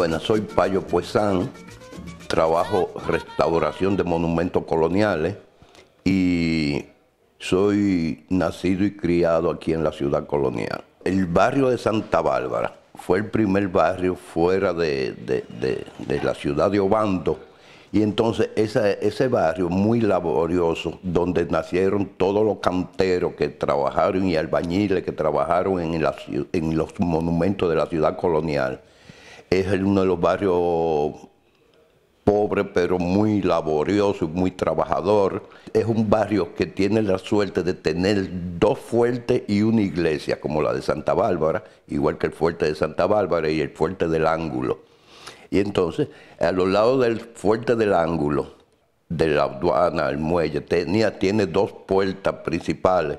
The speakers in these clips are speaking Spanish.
Bueno, soy Payo Puesán, trabajo restauración de monumentos coloniales y soy nacido y criado aquí en la ciudad colonial. El barrio de Santa Bárbara fue el primer barrio fuera de, la ciudad de Obando y entonces ese barrio muy laborioso, donde nacieron todos los canteros que trabajaron y albañiles que trabajaron en los monumentos de la ciudad colonial, es uno de los barrios pobres, pero muy laborioso, muy trabajador. Es un barrio que tiene la suerte de tener dos fuertes y una iglesia, como la de Santa Bárbara, igual que el fuerte de Santa Bárbara y el fuerte del Ángulo. Y entonces, a los lados del fuerte del Ángulo, de la aduana, el muelle, tenía, tiene dos puertas principales,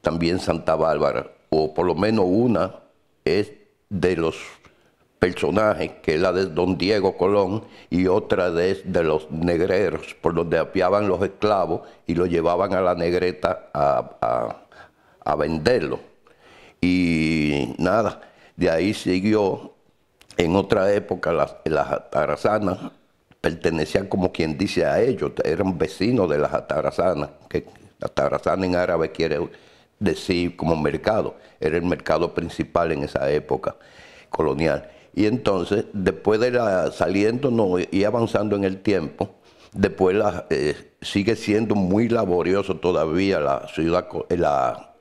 también Santa Bárbara, o por lo menos una es de los personaje que la de Don Diego Colón y otra de, los negreros, por donde apiaban los esclavos y los llevaban a la negreta a, a, venderlo. Y nada, de ahí siguió en otra época las, las atarazanas pertenecían como quien dice a ellos, eran vecinos de las atarazanas, que atarazana en árabe quiere decir como mercado, era el mercado principal en esa época colonial. Y entonces, después de la, y avanzando en el tiempo, después eh, sigue siendo muy laborioso todavía la ciudad, eh, la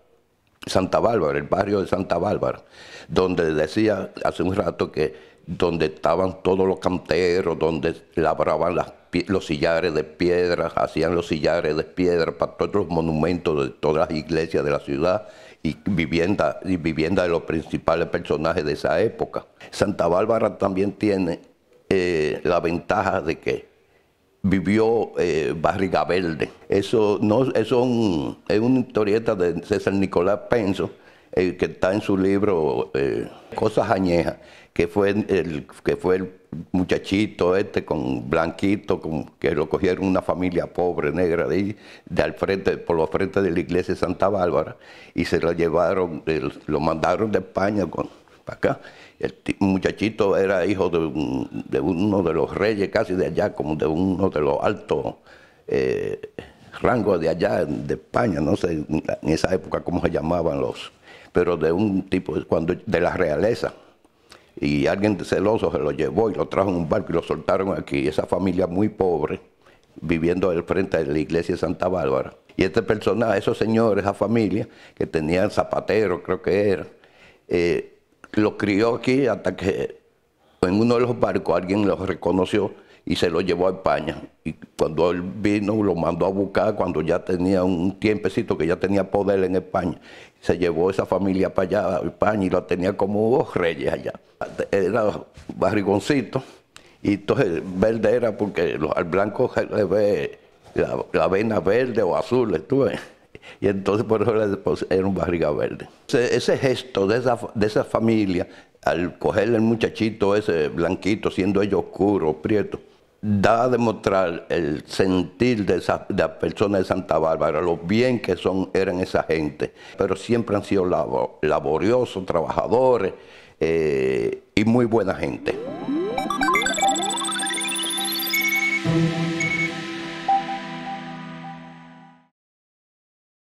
Santa Bárbara, el barrio de Santa Bárbara, donde decía hace un rato que donde estaban todos los canteros, donde labraban los sillares de piedra, hacían los sillares de piedra para todos los monumentos de todas las iglesias de la ciudad y vivienda, y vivienda de los principales personajes de esa época. Santa Bárbara también tiene eh, la ventaja de que vivió eh, Barriga Verde. Eso, no, un, es una historieta de César Nicolás Penso eh, que está en su libro eh, Cosas Añejas, que fue el, que fue el muchachito este con blanquito, que lo cogieron una familia pobre, negra, de, de al frente, por los frentes de la iglesia de Santa Bárbara, y se lo llevaron, lo mandaron de España para acá. El muchachito era hijo de, uno de los reyes, casi de allá, como de uno de los altos eh, rangos de allá, de España, no sé en esa época cómo se llamaban los pero de un tipo, cuando, de la realeza. Y alguien celoso se lo llevó y lo trajo en un barco y lo soltaron aquí. Esa familia muy pobre, viviendo al frente de la iglesia de Santa Bárbara. Y este persona esos señores, esa familia, que tenían zapatero, creo que era, eh, lo crió aquí hasta que en uno de los barcos alguien los reconoció y se lo llevó a España. Y cuando él vino, lo mandó a buscar cuando ya tenía un tiempecito que ya tenía poder en España. Se llevó esa familia para allá, a España, y la tenía como dos reyes allá. Era barrigoncito, y entonces verde era porque al blanco le ve la, vena verde o azul, estuve. Y entonces por eso era un barriga verde. Ese, gesto de esa, de esa familia, al cogerle el muchachito ese blanquito, siendo ellos oscuros, prietos da a demostrar el sentir de, las personas de Santa Bárbara, lo bien que son, eran esa gente, pero siempre han sido laboriosos, trabajadores eh, y muy buena gente.